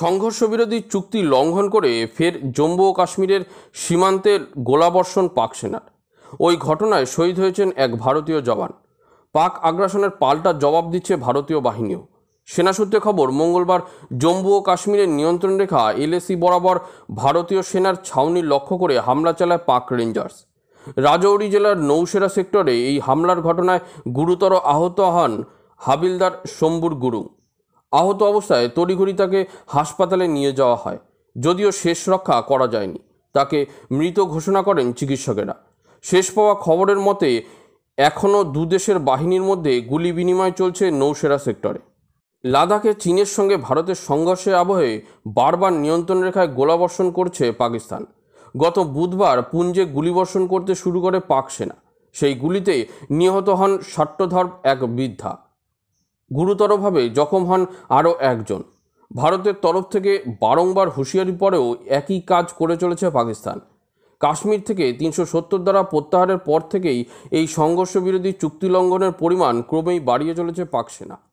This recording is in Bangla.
সংঘর্ষবিরোধী চুক্তি লঙ্ঘন করে ফের জম্মু ও কাশ্মীরের সীমান্তে গোলাবর্ষণ পাক সেনার ওই ঘটনায় শহীদ হয়েছেন এক ভারতীয় জওয়ান পাক আগ্রাসনের পাল্টা জবাব দিচ্ছে ভারতীয় বাহিনীও সেনা সূত্রে খবর মঙ্গলবার জম্মু ও কাশ্মীরের নিয়ন্ত্রণ রেখা এলএসি বরাবর ভারতীয় সেনার ছাউনি লক্ষ্য করে হামলা চালায় পাক রেঞ্জার্স রাজৌরি জেলার নৌসেরা সেক্টরে এই হামলার ঘটনায় গুরুতর আহত হন হাবিলদার শম্বুর গুরু আহত অবস্থায় তড়িঘড়ি তাকে হাসপাতালে নিয়ে যাওয়া হয় যদিও শেষ রক্ষা করা যায়নি তাকে মৃত ঘোষণা করেন চিকিৎসকেরা শেষ পাওয়া খবরের মতে এখনও দুদেশের বাহিনীর মধ্যে গুলি বিনিময় চলছে নৌসেরা সেক্টরে লাদাখে চীনের সঙ্গে ভারতের সংঘর্ষে আবহে বারবার নিয়ন্ত্রণ রেখায় গোলাবর্ষণ করছে পাকিস্তান গত বুধবার পুঞ্জে গুলিবর্ষণ করতে শুরু করে পাক সেনা সেই গুলিতে নিহত হন ষাট্টধর্ম এক বৃদ্ধা গুরুতরভাবে জখম হন আরও একজন ভারতের তরফ থেকে বারংবার হুঁশিয়ারি পরেও একই কাজ করে চলেছে পাকিস্তান কাশ্মীর থেকে তিনশো সত্তর দ্বারা প্রত্যাহারের পর থেকেই এই সংঘর্ষ বিরোধী চুক্তি লঙ্ঘনের পরিমাণ ক্রমেই বাড়িয়ে চলেছে পাক সেনা